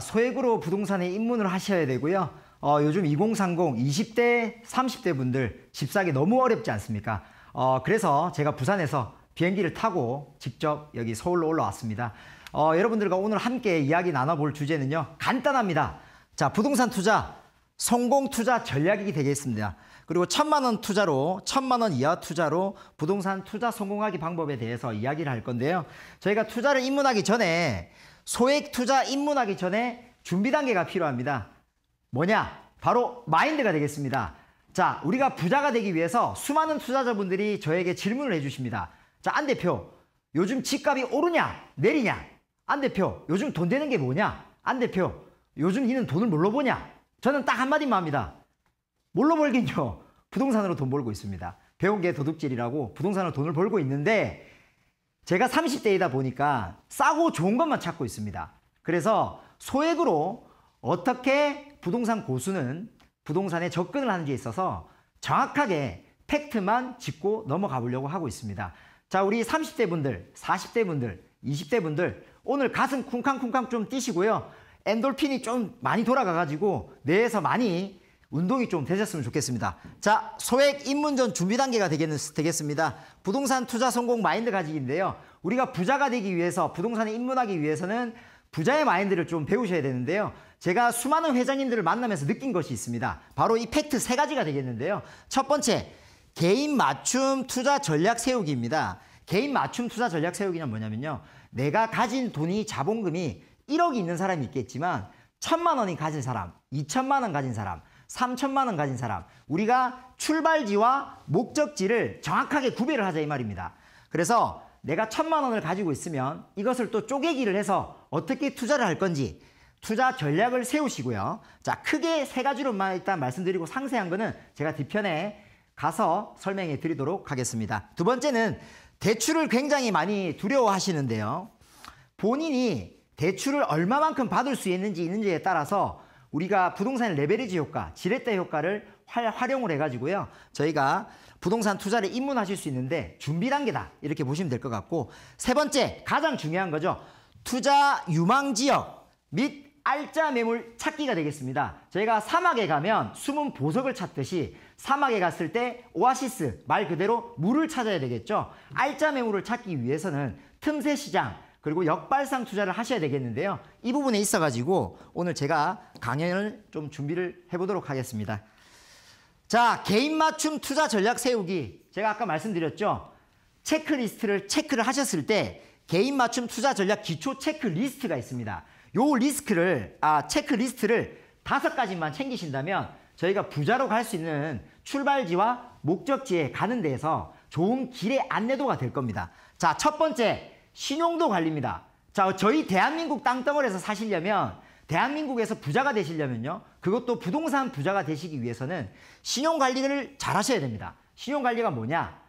소액으로 부동산에 입문을 하셔야 되고요. 어, 요즘 2030 20대, 30대 분들 집 사기 너무 어렵지 않습니까? 어, 그래서 제가 부산에서 비행기를 타고 직접 여기 서울로 올라왔습니다. 어, 여러분들과 오늘 함께 이야기 나눠볼 주제는요. 간단합니다. 자, 부동산 투자, 성공 투자 전략이 되겠습니다. 그리고 천만 원 투자로, 천만 원 이하 투자로 부동산 투자 성공하기 방법에 대해서 이야기를 할 건데요. 저희가 투자를 입문하기 전에 소액 투자 입문하기 전에 준비 단계가 필요합니다. 뭐냐? 바로 마인드가 되겠습니다. 자, 우리가 부자가 되기 위해서 수많은 투자자분들이 저에게 질문을 해주십니다. 자, 안 대표, 요즘 집값이 오르냐? 내리냐? 안 대표, 요즘 돈 되는 게 뭐냐? 안 대표, 요즘 이는 돈을 뭘로 보냐? 저는 딱 한마디만 합니다. 뭘로 벌긴요? 부동산으로 돈 벌고 있습니다. 배운 게 도둑질이라고 부동산으로 돈을 벌고 있는데 제가 30대이다 보니까 싸고 좋은 것만 찾고 있습니다. 그래서 소액으로 어떻게 부동산 고수는 부동산에 접근을 하는지에 있어서 정확하게 팩트만 짚고 넘어가 보려고 하고 있습니다. 자, 우리 30대 분들, 40대 분들, 20대 분들 오늘 가슴 쿵쾅쿵쾅 좀 뛰시고요. 엔돌핀이 좀 많이 돌아가가지고 뇌에서 많이 운동이 좀 되셨으면 좋겠습니다. 자, 소액 입문전 준비 단계가 되겠습니다. 부동산 투자 성공 마인드 가지기인데요. 우리가 부자가 되기 위해서 부동산에 입문하기 위해서는 부자의 마인드를 좀 배우셔야 되는데요. 제가 수많은 회장님들을 만나면서 느낀 것이 있습니다. 바로 이 팩트 세 가지가 되겠는데요. 첫 번째, 개인 맞춤 투자 전략 세우기입니다. 개인 맞춤 투자 전략 세우기는 뭐냐면요. 내가 가진 돈이 자본금이 1억이 있는 사람이 있겠지만 1 천만 원이 가진 사람, 2천만 원 가진 사람, 3천만 원 가진 사람. 우리가 출발지와 목적지를 정확하게 구별을 하자 이 말입니다. 그래서 내가 천만 원을 가지고 있으면 이것을 또 쪼개기를 해서 어떻게 투자를 할 건지 투자 전략을 세우시고요. 자, 크게 세 가지로만 일단 말씀드리고 상세한 거는 제가 뒤편에 가서 설명해 드리도록 하겠습니다. 두 번째는 대출을 굉장히 많이 두려워하시는데요. 본인이 대출을 얼마만큼 받을 수 있는지 있는지에 따라서 우리가 부동산 레베리지 효과, 지렛대 효과를 활용을 해가지고요. 저희가 부동산 투자를 입문하실 수 있는데 준비 단계다. 이렇게 보시면 될 것 같고 세 번째 가장 중요한 거죠. 투자 유망 지역 및 알짜 매물 찾기가 되겠습니다. 저희가 사막에 가면 숨은 보석을 찾듯이 사막에 갔을 때 오아시스 말 그대로 물을 찾아야 되겠죠. 알짜 매물을 찾기 위해서는 틈새 시장 그리고 역발상 투자를 하셔야 되겠는데요. 이 부분에 있어 가지고 오늘 제가 강연을 좀 준비를 해보도록 하겠습니다. 자, 개인 맞춤 투자 전략 세우기. 제가 아까 말씀드렸죠. 체크리스트를 체크를 하셨을 때 개인 맞춤 투자 전략 기초 체크리스트가 있습니다. 요 리스크를 아 체크리스트를 다섯 가지만 챙기신다면 저희가 부자로 갈 수 있는 출발지와 목적지에 가는 데에서 좋은 길의 안내도가 될 겁니다. 자, 첫 번째 신용도 관리입니다. 자, 저희 대한민국 땅덩어리에서 사시려면 대한민국에서 부자가 되시려면요. 그것도 부동산 부자가 되시기 위해서는 신용 관리를 잘 하셔야 됩니다. 신용 관리가 뭐냐?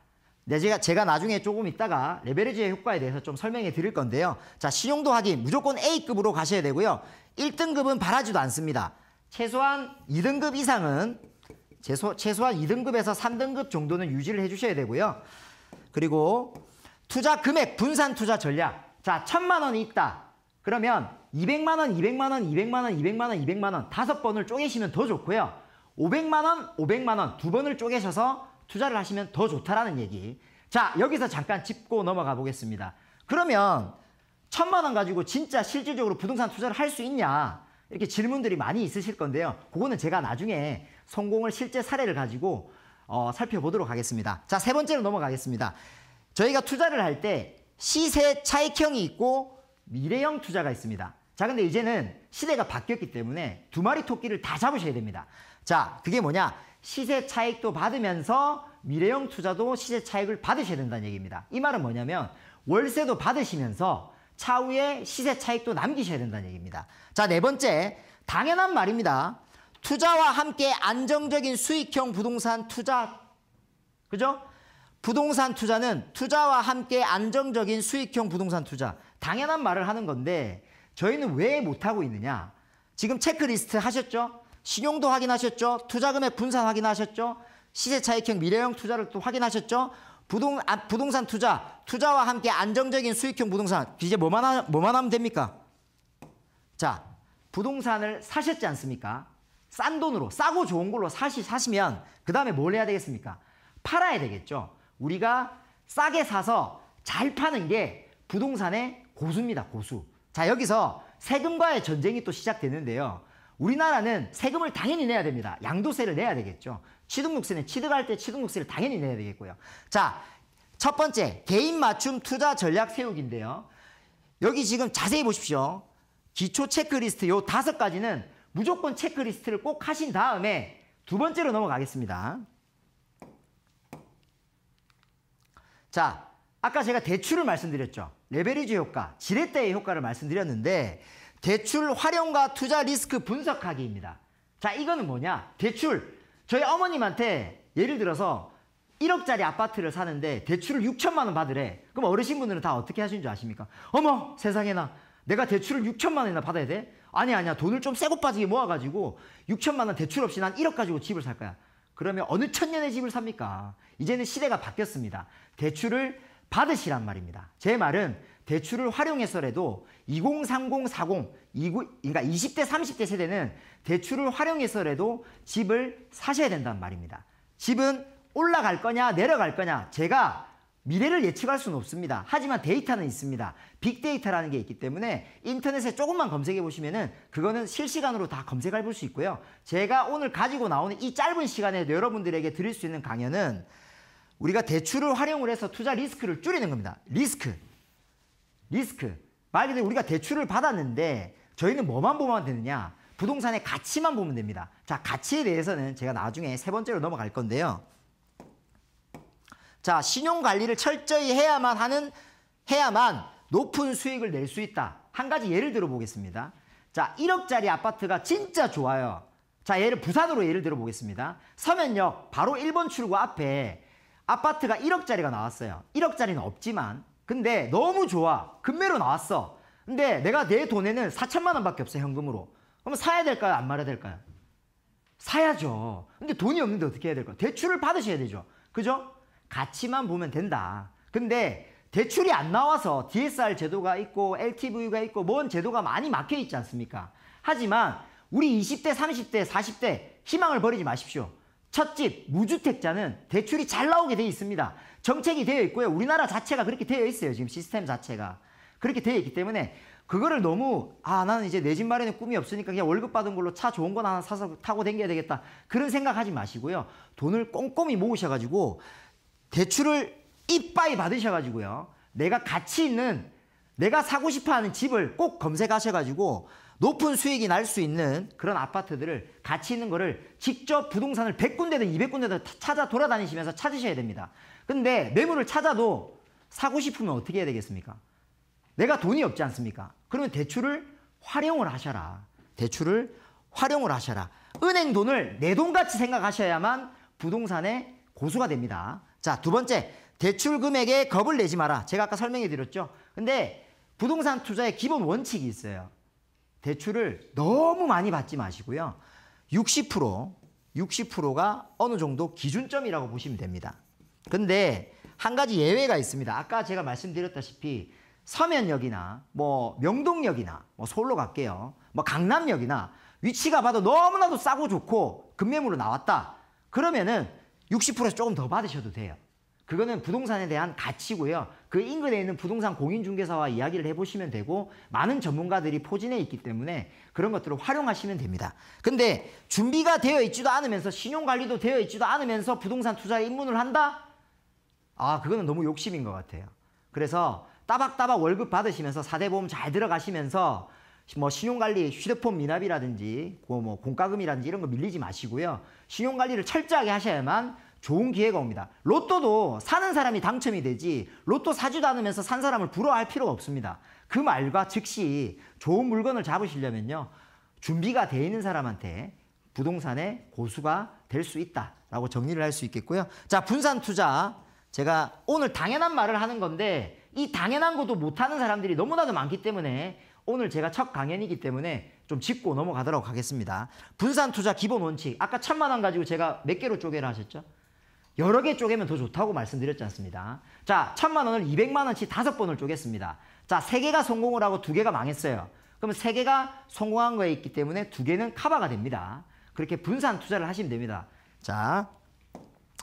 네, 제가, 제가 나중에 조금 있다가 레버리지의 효과에 대해서 좀 설명해 드릴 건데요. 자, 신용도 확인 무조건 A급으로 가셔야 되고요. 1등급은 바라지도 않습니다. 최소한 2등급 이상은 최소, 최소한 2등급에서 3등급 정도는 유지를 해주셔야 되고요. 그리고 투자 금액 분산 투자 전략. 자, 천만 원이 있다. 그러면 200만 원, 200만 원, 200만 원, 200만 원, 200만 원 다섯 번을 쪼개시면 더 좋고요. 500만 원, 500만 원 두 번을 쪼개셔서 투자를 하시면 더 좋다라는 얘기. 자, 여기서 잠깐 짚고 넘어가 보겠습니다. 그러면 천만 원 가지고 진짜 실질적으로 부동산 투자를 할 수 있냐? 이렇게 질문들이 많이 있으실 건데요. 그거는 제가 나중에 성공을 실제 사례를 가지고 어, 살펴보도록 하겠습니다. 자, 세 번째로 넘어가겠습니다. 저희가 투자를 할 때 시세 차익형이 있고 미래형 투자가 있습니다. 자, 근데 이제는 시대가 바뀌었기 때문에 두 마리 토끼를 다 잡으셔야 됩니다. 자, 그게 뭐냐? 시세 차익도 받으면서 미래형 투자도 시세 차익을 받으셔야 된다는 얘기입니다. 이 말은 뭐냐면 월세도 받으시면서 차후에 시세 차익도 남기셔야 된다는 얘기입니다. 자, 네 번째. 당연한 말입니다. 투자와 함께 안정적인 수익형 부동산 투자. 그죠? 부동산 투자는 투자와 함께 안정적인 수익형 부동산 투자. 당연한 말을 하는 건데 저희는 왜 못하고 있느냐. 지금 체크리스트 하셨죠? 신용도 확인하셨죠? 투자금액 분산 확인하셨죠? 시세차익형 미래형 투자를 또 확인하셨죠? 부동, 아, 부동산 투자, 투자와 함께 안정적인 수익형 부동산. 이제 뭐만, 하, 뭐만 하면 됩니까? 자, 부동산을 사셨지 않습니까? 싼 돈으로, 싸고 좋은 걸로 사시, 사시면 그 다음에 뭘 해야 되겠습니까? 팔아야 되겠죠? 우리가 싸게 사서 잘 파는 게 부동산의 고수입니다. 고수. 자, 여기서 세금과의 전쟁이 또 시작되는데요. 우리나라는 세금을 당연히 내야 됩니다. 양도세를 내야 되겠죠. 취득세는 취득할 때 취득세를 당연히 내야 되겠고요. 자, 첫 번째 개인 맞춤 투자 전략 세우기인데요. 여기 지금 자세히 보십시오. 기초 체크리스트 요 다섯 가지는 무조건 체크리스트를 꼭 하신 다음에 두 번째로 넘어가겠습니다. 자, 아까 제가 대출을 말씀드렸죠. 레베리지 효과, 지렛대의 효과를 말씀드렸는데 대출 활용과 투자 리스크 분석하기입니다. 자, 이거는 뭐냐? 대출. 저희 어머님한테 예를 들어서 1억짜리 아파트를 사는데 대출을 6천만 원 받으래. 그럼 어르신분들은 다 어떻게 하시는 줄 아십니까? 어머, 세상에나. 내가 대출을 6천만 원이나 받아야 돼? 아니 아니야. 돈을 좀 세고 빠지게 모아 가지고 6천만 원 대출 없이 난 1억 가지고 집을 살 거야. 그러면 어느 천년의 집을 삽니까? 이제는 시대가 바뀌었습니다. 대출을 받으시란 말입니다. 제 말은 대출을 활용해서라도 2030, 40, 20, 그러니까 20대, 30대 세대는 대출을 활용해서라도 집을 사셔야 된단 말입니다. 집은 올라갈 거냐, 내려갈 거냐. 제가 미래를 예측할 수는 없습니다. 하지만 데이터는 있습니다. 빅데이터라는 게 있기 때문에 인터넷에 조금만 검색해 보시면은 그거는 실시간으로 다 검색해 볼 수 있고요. 제가 오늘 가지고 나오는 이 짧은 시간에 여러분들에게 드릴 수 있는 강연은 우리가 대출을 활용을 해서 투자 리스크를 줄이는 겁니다. 리스크. 리스크. 말 그대로 우리가 대출을 받았는데 저희는 뭐만 보면 되느냐? 부동산의 가치만 보면 됩니다. 자, 가치에 대해서는 제가 나중에 세 번째로 넘어갈 건데요. 자, 신용 관리를 철저히 해야만 하는 해야만 높은 수익을 낼 수 있다. 한 가지 예를 들어 보겠습니다. 자, 1억짜리 아파트가 진짜 좋아요. 자, 예를 부산으로 예를 들어 보겠습니다. 서면역 바로 1번 출구 앞에 아파트가 1억짜리가 나왔어요. 1억짜리는 없지만 근데 너무 좋아. 금매로 나왔어. 근데 내가 내 돈에는 4천만 원밖에 없어 현금으로. 그럼 사야 될까요? 안 말아야 될까요? 사야죠. 근데 돈이 없는데 어떻게 해야 될까요? 대출을 받으셔야 되죠. 그죠? 가치만 보면 된다. 근데 대출이 안 나와서 DSR 제도가 있고 LTV가 있고 뭔 제도가 많이 막혀 있지 않습니까? 하지만 우리 20대, 30대, 40대 희망을 버리지 마십시오. 첫 집 무주택자는 대출이 잘 나오게 돼 있습니다. 정책이 되어 있고요. 우리나라 자체가 그렇게 되어 있어요. 지금 시스템 자체가. 그렇게 되어 있기 때문에 그거를 너무 아 나는 이제 내 집 마련에 꿈이 없으니까 그냥 월급 받은 걸로 차 좋은 거 하나 사서 타고 댕겨야 되겠다 그런 생각하지 마시고요 돈을 꼼꼼히 모으셔가지고 대출을 이빠이 받으셔가지고요. 내가 가치 있는 내가 사고 싶어하는 집을 꼭 검색하셔가지고 높은 수익이 날 수 있는 그런 아파트들을 가치 있는 거를 직접 부동산을 100군데든 200군데든 찾아 돌아다니시면서 찾으셔야 됩니다. 근데 매물을 찾아도 사고 싶으면 어떻게 해야 되겠습니까? 내가 돈이 없지 않습니까? 그러면 대출을 활용을 하셔라. 대출을 활용을 하셔라. 은행 돈을 내 돈 같이 생각하셔야만 부동산에 고수가 됩니다. 자, 두 번째. 대출 금액에 겁을 내지 마라. 제가 아까 설명해 드렸죠. 근데 부동산 투자의 기본 원칙이 있어요. 대출을 너무 많이 받지 마시고요. 60%, 60%가 어느 정도 기준점이라고 보시면 됩니다. 근데 한 가지 예외가 있습니다. 아까 제가 말씀드렸다시피 서면역이나 뭐 명동역이나 뭐 서울로 갈게요. 뭐 강남역이나 위치가 봐도 너무나도 싸고 좋고 급매물로 나왔다. 그러면은 60%에서 조금 더 받으셔도 돼요. 그거는 부동산에 대한 가치고요. 그 인근에 있는 부동산 공인중개사와 이야기를 해보시면 되고 많은 전문가들이 포진해 있기 때문에 그런 것들을 활용하시면 됩니다. 근데 준비가 되어 있지도 않으면서 신용관리도 되어 있지도 않으면서 부동산 투자에 입문을 한다? 아 그거는 너무 욕심인 것 같아요. 그래서 따박따박 월급 받으시면서 4대 보험 잘 들어가시면서 뭐 신용관리 휴대폰 미납이라든지 그 뭐 공과금이라든지 이런 거 밀리지 마시고요. 신용관리를 철저하게 하셔야만 좋은 기회가 옵니다. 로또도 사는 사람이 당첨이 되지 로또 사지도 않으면서 산 사람을 부러워할 필요가 없습니다. 그 말과 즉시 좋은 물건을 잡으시려면요. 준비가 돼 있는 사람한테 부동산의 고수가 될 수 있다라고 정리를 할 수 있겠고요. 자, 분산 투자. 제가 오늘 당연한 말을 하는 건데 이 당연한 것도 못하는 사람들이 너무나도 많기 때문에 오늘 제가 첫 강연이기 때문에 좀 짚고 넘어가도록 하겠습니다. 분산 투자 기본 원칙. 아까 천만 원 가지고 제가 몇 개로 쪼개라 하셨죠? 여러 개 쪼개면 더 좋다고 말씀드렸지 않습니까? 자, 천만 원을 200만 원치 다섯 번을 쪼갰습니다. 자, 세 개가 성공을 하고 두 개가 망했어요. 그러면세 개가 성공한 거에 있기 때문에 두 개는 커버가 됩니다. 그렇게 분산 투자를 하시면 됩니다. 자,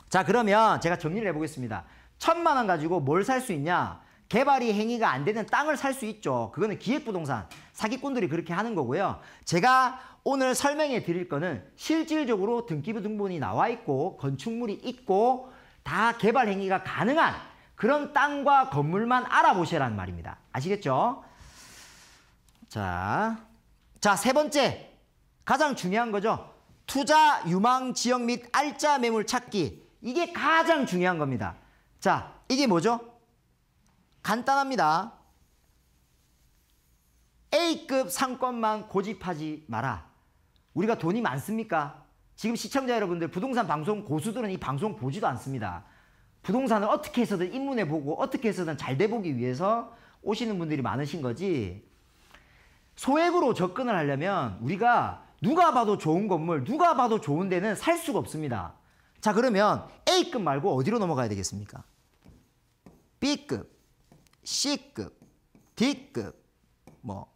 자 그러면 제가 정리를 해보겠습니다. 천만 원 가지고 뭘 살 수 있냐? 개발이 행위가 안 되는 땅을 살 수 있죠. 그거는 기획부동산 사기꾼들이 그렇게 하는 거고요. 제가 오늘 설명해 드릴 거는 실질적으로 등기부등본이 나와 있고 건축물이 있고 다 개발 행위가 가능한 그런 땅과 건물만 알아보시라는 말입니다. 아시겠죠? 자, 자, 세 번째. 가장 중요한 거죠. 투자 유망 지역 및 알짜 매물 찾기. 이게 가장 중요한 겁니다. 자, 이게 뭐죠? 간단합니다. A급 상권만 고집하지 마라. 우리가 돈이 많습니까? 지금 시청자 여러분들 부동산 방송 고수들은 이 방송 보지도 않습니다. 부동산을 어떻게 해서든 입문해보고 어떻게 해서든 잘 돼보기 위해서 오시는 분들이 많으신 거지 소액으로 접근을 하려면 우리가 누가 봐도 좋은 건물, 누가 봐도 좋은 데는 살 수가 없습니다. 자 그러면 A급 말고 어디로 넘어가야 되겠습니까? B급. C급, D급, 뭐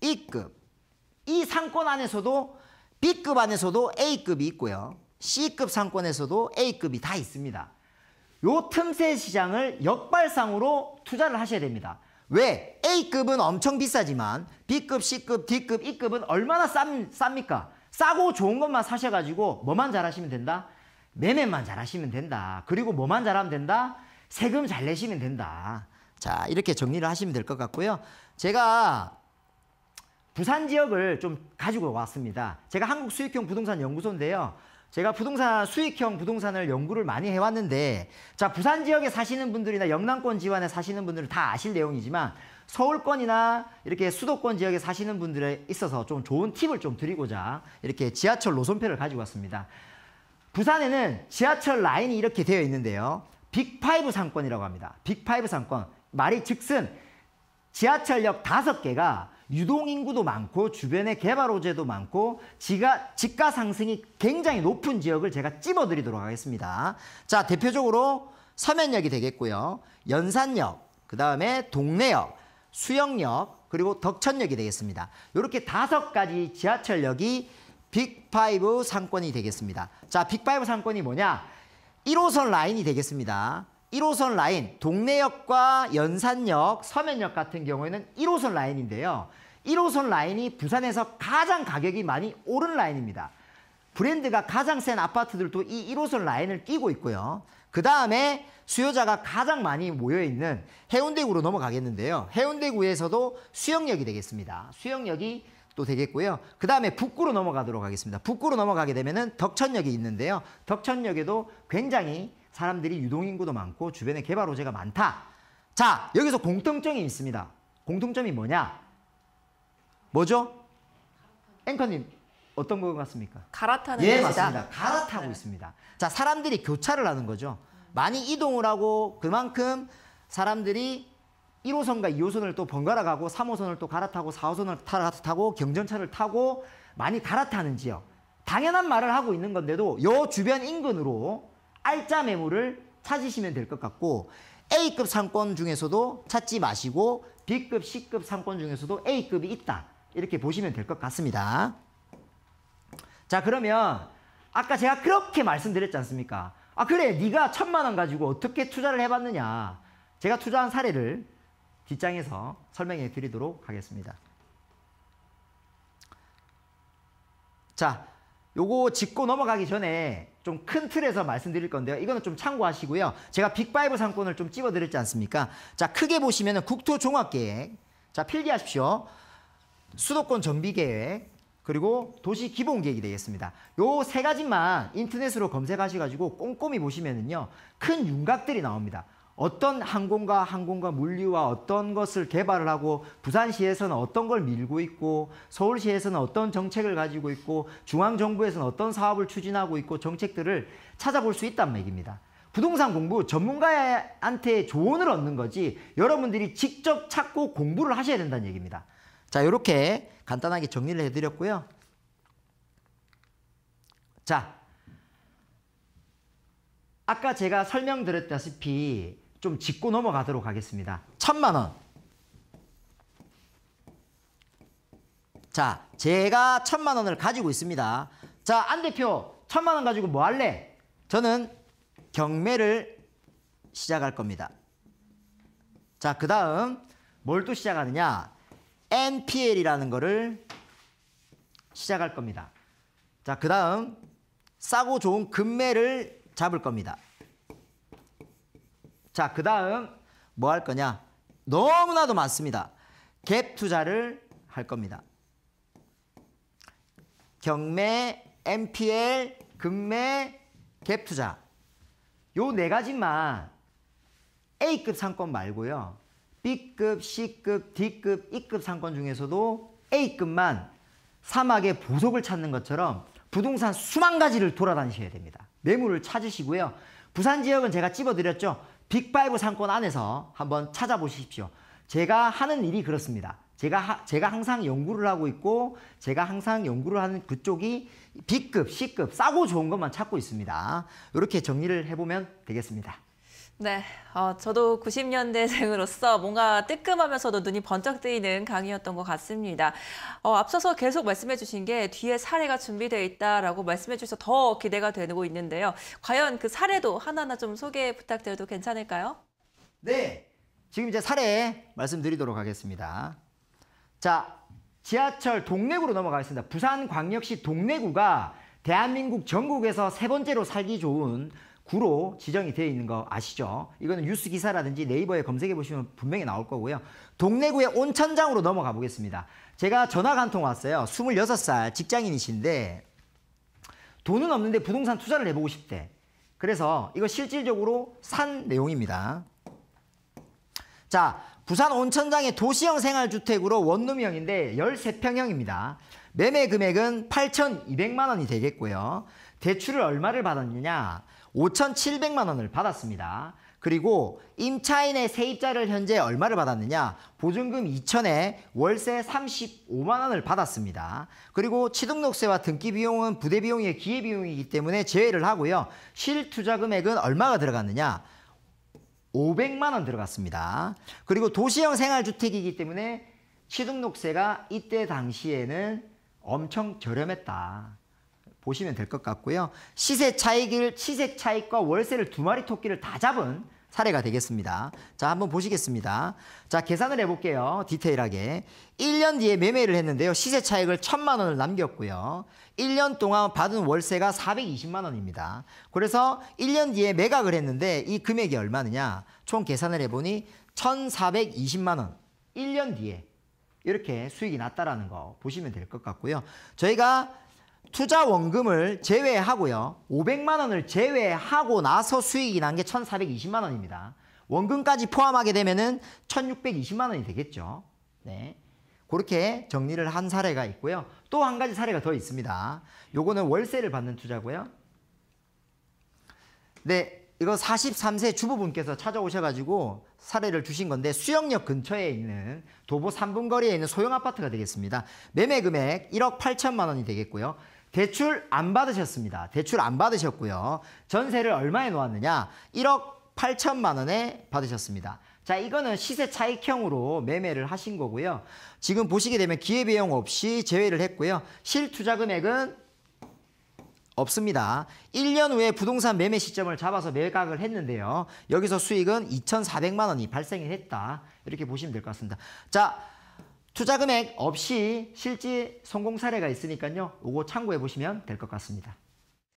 E급 이 상권 안에서도 B급 안에서도 A급이 있고요. C급 상권에서도 A급이 다 있습니다. 요 틈새 시장을 역발상으로 투자를 하셔야 됩니다. 왜? A급은 엄청 비싸지만 B급, C급, D급, E급은 얼마나 쌉, 쌉니까? 싸고 좋은 것만 사셔가지고 뭐만 잘하시면 된다? 매매만 잘하시면 된다. 그리고 뭐만 잘하면 된다? 세금 잘 내시면 된다. 자, 이렇게 정리를 하시면 될 것 같고요. 제가 부산 지역을 좀 가지고 왔습니다. 제가 한국 수익형 부동산 연구소인데요. 제가 부동산 수익형 부동산을 연구를 많이 해왔는데 자 부산 지역에 사시는 분들이나 영남권 지방에 사시는 분들은 다 아실 내용이지만 서울권이나 이렇게 수도권 지역에 사시는 분들에 있어서 좀 좋은 팁을 좀 드리고자 이렇게 지하철 노선표를 가지고 왔습니다. 부산에는 지하철 라인이 이렇게 되어 있는데요. 빅파이브 상권이라고 합니다. 빅파이브 상권. 말이 즉슨 지하철역 다섯 개가 유동인구도 많고 주변에 개발호재도 많고 지가, 지가 상승이 굉장히 높은 지역을 제가 찝어드리도록 하겠습니다. 자 대표적으로 서면역이 되겠고요. 연산역, 그 다음에 동래역, 수영역, 그리고 덕천역이 되겠습니다. 이렇게 다섯 가지 지하철역이 빅파이브 상권이 되겠습니다. 자 빅파이브 상권이 뭐냐? 1호선 라인이 되겠습니다. 1호선 라인, 동네역과 연산역, 서면역 같은 경우에는 1호선 라인인데요. 1호선 라인이 부산에서 가장 가격이 많이 오른 라인입니다. 브랜드가 가장 센 아파트들도 이 1호선 라인을 끼고 있고요. 그 다음에 수요자가 가장 많이 모여있는 해운대구로 넘어가겠는데요. 해운대구에서도 수영역이 되겠습니다. 수영역이 또 되겠고요. 그 다음에 북구로 넘어가도록 하겠습니다. 북구로 넘어가게 되면은 덕천역이 있는데요. 덕천역에도 굉장히 사람들이 유동인구도 많고 주변에 개발호재가 많다. 자, 여기서 공통점이 있습니다. 공통점이 뭐냐? 뭐죠? 앵커님, 어떤 것 같습니까? 갈아타는 예, 것이다. 맞습니다. 갈아타고 네. 있습니다. 자, 사람들이 교차를 하는 거죠. 많이 이동을 하고 그만큼 사람들이 1호선과 2호선을 또 번갈아 가고 3호선을 또 갈아타고 4호선을 갈아타고 경전차를 타고 많이 갈아타는 지요 당연한 말을 하고 있는 건데도 요 주변 인근으로 알짜 매물을 찾으시면 될 것 같고 A급 상권 중에서도 찾지 마시고 B급, C급 상권 중에서도 A급이 있다. 이렇게 보시면 될 것 같습니다. 자 그러면 아까 제가 그렇게 말씀드렸지 않습니까? 아 그래 네가 천만 원 가지고 어떻게 투자를 해봤느냐 제가 투자한 사례를 뒷장에서 설명해 드리도록 하겠습니다. 자, 요거 짚고 넘어가기 전에 좀 큰 틀에서 말씀드릴 건데요. 이거는 좀 참고하시고요. 제가 빅5 상권을 좀 찝어드렸지 않습니까? 자, 크게 보시면 국토종합계획. 자, 필기하십시오. 수도권 정비계획. 그리고 도시 기본 계획이 되겠습니다. 요 세 가지만 인터넷으로 검색하셔가지고 꼼꼼히 보시면은요. 큰 윤곽들이 나옵니다. 어떤 항공과 항공과 물리와 어떤 것을 개발을 하고 부산시에서는 어떤 걸 밀고 있고 서울시에서는 어떤 정책을 가지고 있고 중앙정부에서는 어떤 사업을 추진하고 있고 정책들을 찾아볼 수 있단 얘기입니다. 부동산 공부 전문가한테 조언을 얻는 거지 여러분들이 직접 찾고 공부를 하셔야 된다는 얘기입니다. 자 이렇게 간단하게 정리를 해드렸고요. 자 아까 제가 설명드렸다시피 좀 짚고 넘어가도록 하겠습니다. 천만 원. 자, 제가 천만 원을 가지고 있습니다. 자, 안 대표 천만 원 가지고 뭐 할래? 저는 경매를 시작할 겁니다. 자, 그 다음 뭘 또 시작하느냐? NPL이라는 거를 시작할 겁니다. 자, 그 다음 싸고 좋은 금매를 잡을 겁니다. 자, 그 다음 뭐 할 거냐? 너무나도 많습니다. 갭 투자를 할 겁니다. 경매, MPL, 금매, 갭 투자. 요 네 가지만 A급 상권 말고요. B급, C급, D급, E급 상권 중에서도 A급만 사막의 보석을 찾는 것처럼 부동산 수만 가지를 돌아다니셔야 됩니다. 매물을 찾으시고요. 부산 지역은 제가 찝어드렸죠. 빅5 상권 안에서 한번 찾아보십시오. 제가 하는 일이 그렇습니다. 제가, 하, 제가 항상 연구를 하고 있고 제가 항상 연구를 하는 그쪽이 B급, C급, 싸고 좋은 것만 찾고 있습니다. 이렇게 정리를 해보면 되겠습니다. 네, 어, 저도 90년대생으로서 뭔가 뜨끔하면서도 눈이 번쩍 뜨이는 강의였던 것 같습니다. 어, 앞서서 계속 말씀해 주신 게 뒤에 사례가 준비되어 있다라고 말씀해 주셔서 더 기대가 되고 있는데요. 과연 그 사례도 하나하나 좀 소개 부탁드려도 괜찮을까요? 네, 지금 이제 사례 말씀드리도록 하겠습니다. 자, 지하철 동래구로 넘어가겠습니다. 부산광역시 동래구가 대한민국 전국에서 세 번째로 살기 좋은 구로 지정이 되어 있는 거 아시죠? 이거는 뉴스 기사라든지 네이버에 검색해 보시면 분명히 나올 거고요. 동래구의 온천장으로 넘어가 보겠습니다. 제가 전화간통 왔어요. 26살 직장인이신데 돈은 없는데 부동산 투자를 해보고 싶대. 그래서 이거 실질적으로 산 내용입니다. 자, 부산 온천장의 도시형 생활주택으로 원룸형인데 13평형입니다. 매매 금액은 8,200만 원이 되겠고요. 대출을 얼마를 받았느냐? 5,700만 원을 받았습니다. 그리고 임차인의 세입자를 현재 얼마를 받았느냐? 보증금 2천에 월세 35만 원을 받았습니다. 그리고 취득록세와 등기 비용은 부대 비용의 기회 비용이기 때문에 제외를 하고요. 실 투자 금액은 얼마가 들어갔느냐? 500만 원 들어갔습니다. 그리고 도시형 생활주택이기 때문에 취득록세가 이때 당시에는 엄청 저렴했다. 보시면 될 것 같고요. 시세 차익을 시세 차익과 월세를 두 마리 토끼를 다 잡은 사례가 되겠습니다. 자, 한번 보시겠습니다. 자, 계산을 해볼게요. 디테일하게. 1년 뒤에 매매를 했는데요. 시세 차익을 1천만 원을 남겼고요. 1년 동안 받은 월세가 420만 원입니다. 그래서 1년 뒤에 매각을 했는데 이 금액이 얼마느냐. 총 계산을 해보니 1,420만 원. 1년 뒤에 이렇게 수익이 났다라는 거 보시면 될 것 같고요. 저희가 투자 원금을 제외하고요. 500만 원을 제외하고 나서 수익이 난 게 1,420만 원입니다. 원금까지 포함하게 되면은 1,620만 원이 되겠죠. 네. 그렇게 정리를 한 사례가 있고요. 또 한 가지 사례가 더 있습니다. 요거는 월세를 받는 투자고요. 네, 이거 43세 주부분께서 찾아오셔가지고 사례를 주신 건데 수영역 근처에 있는 도보 3분 거리에 있는 소형 아파트가 되겠습니다. 매매 금액 1억 8천만 원이 되겠고요. 대출 안 받으셨습니다. 대출 안 받으셨고요. 전세를 얼마에 놓았느냐? 1억 8천만 원에 받으셨습니다. 자, 이거는 시세 차익형으로 매매를 하신 거고요. 지금 보시게 되면 기회비용 없이 제외를 했고요. 실투자 금액은 없습니다. 1년 후에 부동산 매매 시점을 잡아서 매각을 했는데요. 여기서 수익은 2,400만 원이 발생했다. 이렇게 보시면 될 것 같습니다. 자, 투자 금액 없이 실제 성공 사례가 있으니까요. 이거 참고해 보시면 될 것 같습니다.